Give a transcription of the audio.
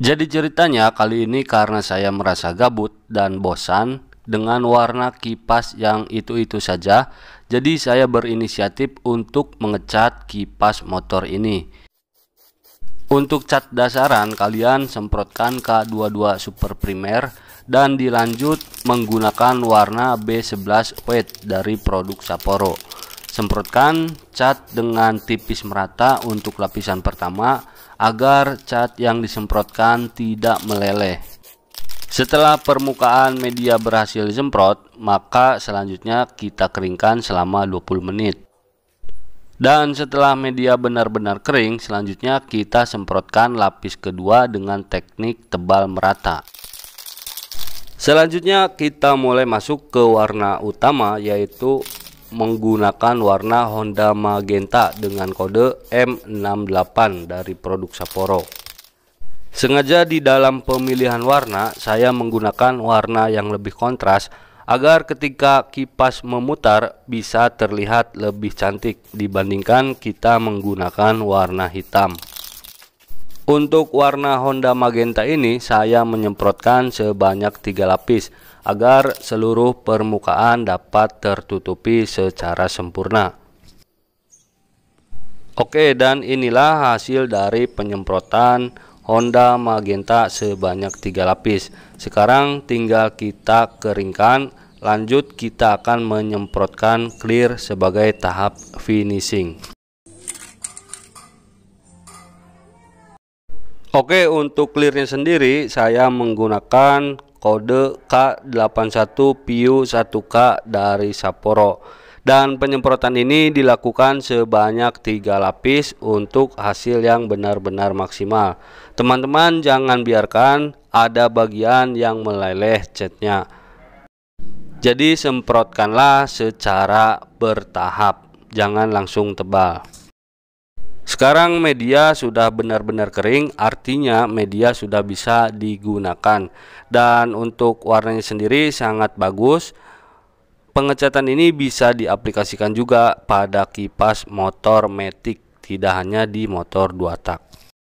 Jadi ceritanya kali ini karena saya merasa gabut dan bosan dengan warna kipas yang itu-itu saja, jadi saya berinisiatif untuk mengecat kipas motor ini. Untuk cat dasaran kalian semprotkan K22 Super Primer dan dilanjut menggunakan warna B11 White dari produk Sapporo. Semprotkan cat dengan tipis merata untuk lapisan pertama agar cat yang disemprotkan tidak meleleh. Setelah permukaan media berhasil disemprot, maka selanjutnya kita keringkan selama 20 menit. Dan setelah media benar-benar kering, selanjutnya kita semprotkan lapis kedua dengan teknik tebal merata. Selanjutnya kita mulai masuk ke warna utama yaitu menggunakan warna Honda Magenta dengan kode M68 dari produk Sapporo. Sengaja di dalam pemilihan warna, saya menggunakan warna yang lebih kontras agar ketika kipas memutar bisa terlihat lebih cantik dibandingkan kita menggunakan warna hitam. Untuk warna Honda Magenta ini saya menyemprotkan sebanyak 3 lapis agar seluruh permukaan dapat tertutupi secara sempurna. Oke dan inilah hasil dari penyemprotan Honda Magenta sebanyak tiga lapis. Sekarang tinggal kita keringkan, lanjut kita akan menyemprotkan clear sebagai tahap finishing. Oke untuk clearnya sendiri saya menggunakan kode K81 pu 1K dari Sapporo dan penyemprotan ini dilakukan sebanyak tiga lapis untuk hasil yang benar-benar maksimal teman-teman jangan biarkan ada bagian yang meleleh catnya jadi semprotkanlah secara bertahap jangan langsung tebal sekarang media sudah benar-benar kering, artinya media sudah bisa digunakan. Dan untuk warnanya sendiri sangat bagus. Pengecatan ini bisa diaplikasikan juga pada kipas motor matic, tidak hanya di motor dua tak.